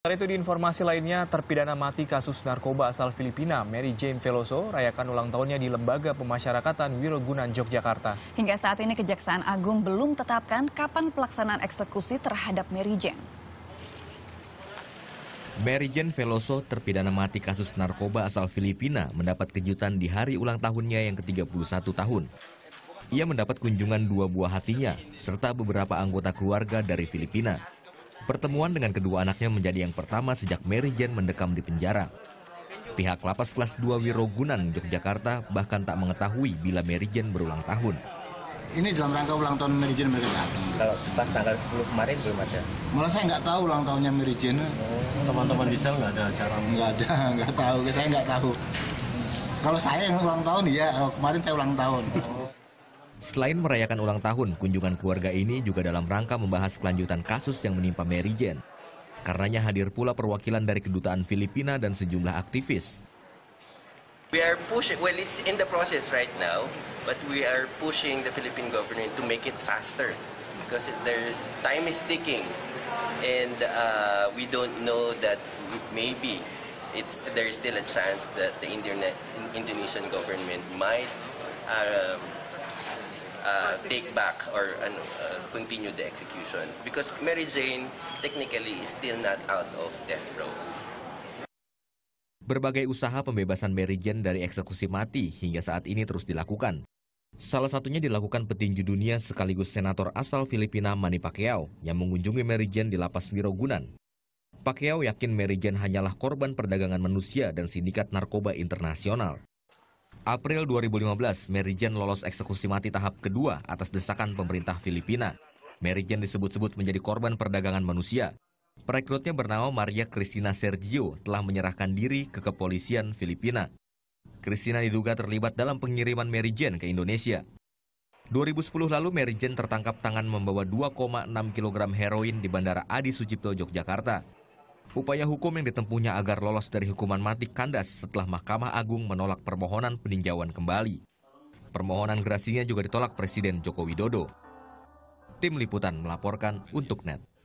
Setelah itu di informasi lainnya, terpidana mati kasus narkoba asal Filipina Mary Jane Veloso rayakan ulang tahunnya di Lembaga Pemasyarakatan Wirogunan Yogyakarta. Hingga saat ini Kejaksaan Agung belum tetapkan kapan pelaksanaan eksekusi terhadap Mary Jane. Mary Jane Veloso, terpidana mati kasus narkoba asal Filipina, mendapat kejutan di hari ulang tahunnya yang ke-31 tahun. Ia mendapat kunjungan dua buah hatinya, serta beberapa anggota keluarga dari Filipina. Pertemuan dengan kedua anaknya menjadi yang pertama sejak Mary Jane mendekam di penjara. Pihak lapas kelas 2 Wirogunan, Yogyakarta bahkan tak mengetahui bila Mary Jane berulang tahun. Ini dalam rangka ulang tahun Mary Jane mereka datang. Kalau pas tanggal 10 kemarin belum ada. Malah saya nggak tahu ulang tahunnya Mary Jane. Teman-teman di sel nggak ada acara? Nggak ada, nggak tahu. Saya nggak tahu. Kalau saya yang ulang tahun ya, kemarin saya ulang tahun. Oh. Selain merayakan ulang tahun, kunjungan keluarga ini juga dalam rangka membahas kelanjutan kasus yang menimpa Mary Jane. Karenanya hadir pula perwakilan dari kedutaan Filipina dan sejumlah aktivis. We are pushing, well it's in the process right now, but we are pushing the Philippine government to make it faster because their time is ticking and uh, we don't know that maybe it's there is still a chance that the Indonesian government might uh, uh, take back or uh, continue the execution. Because Mary Jane technically is still not out of death row. Berbagai usaha pembebasan Mary Jane dari eksekusi mati hingga saat ini terus dilakukan. Salah satunya dilakukan petinju dunia sekaligus senator asal Filipina Manny Pacquiao yang mengunjungi Mary Jane di lapas Wirogunan. Pacquiao yakin Mary Jane hanyalah korban perdagangan manusia dan sindikat narkoba internasional. April 2015, Mary Jane lolos eksekusi mati tahap kedua atas desakan pemerintah Filipina. Mary Jane disebut-sebut menjadi korban perdagangan manusia. Perekrutnya bernama Maria Cristina Sergio telah menyerahkan diri ke kepolisian Filipina. Cristina diduga terlibat dalam pengiriman Mary Jane ke Indonesia. 2010 lalu Mary Jane tertangkap tangan membawa 2,6 kg heroin di Bandara Adi Sucipto, Yogyakarta. Upaya hukum yang ditempuhnya agar lolos dari hukuman mati kandas setelah Mahkamah Agung menolak permohonan peninjauan kembali. Permohonan gerasinya juga ditolak Presiden Joko Widodo. Tim Liputan melaporkan untuk NET.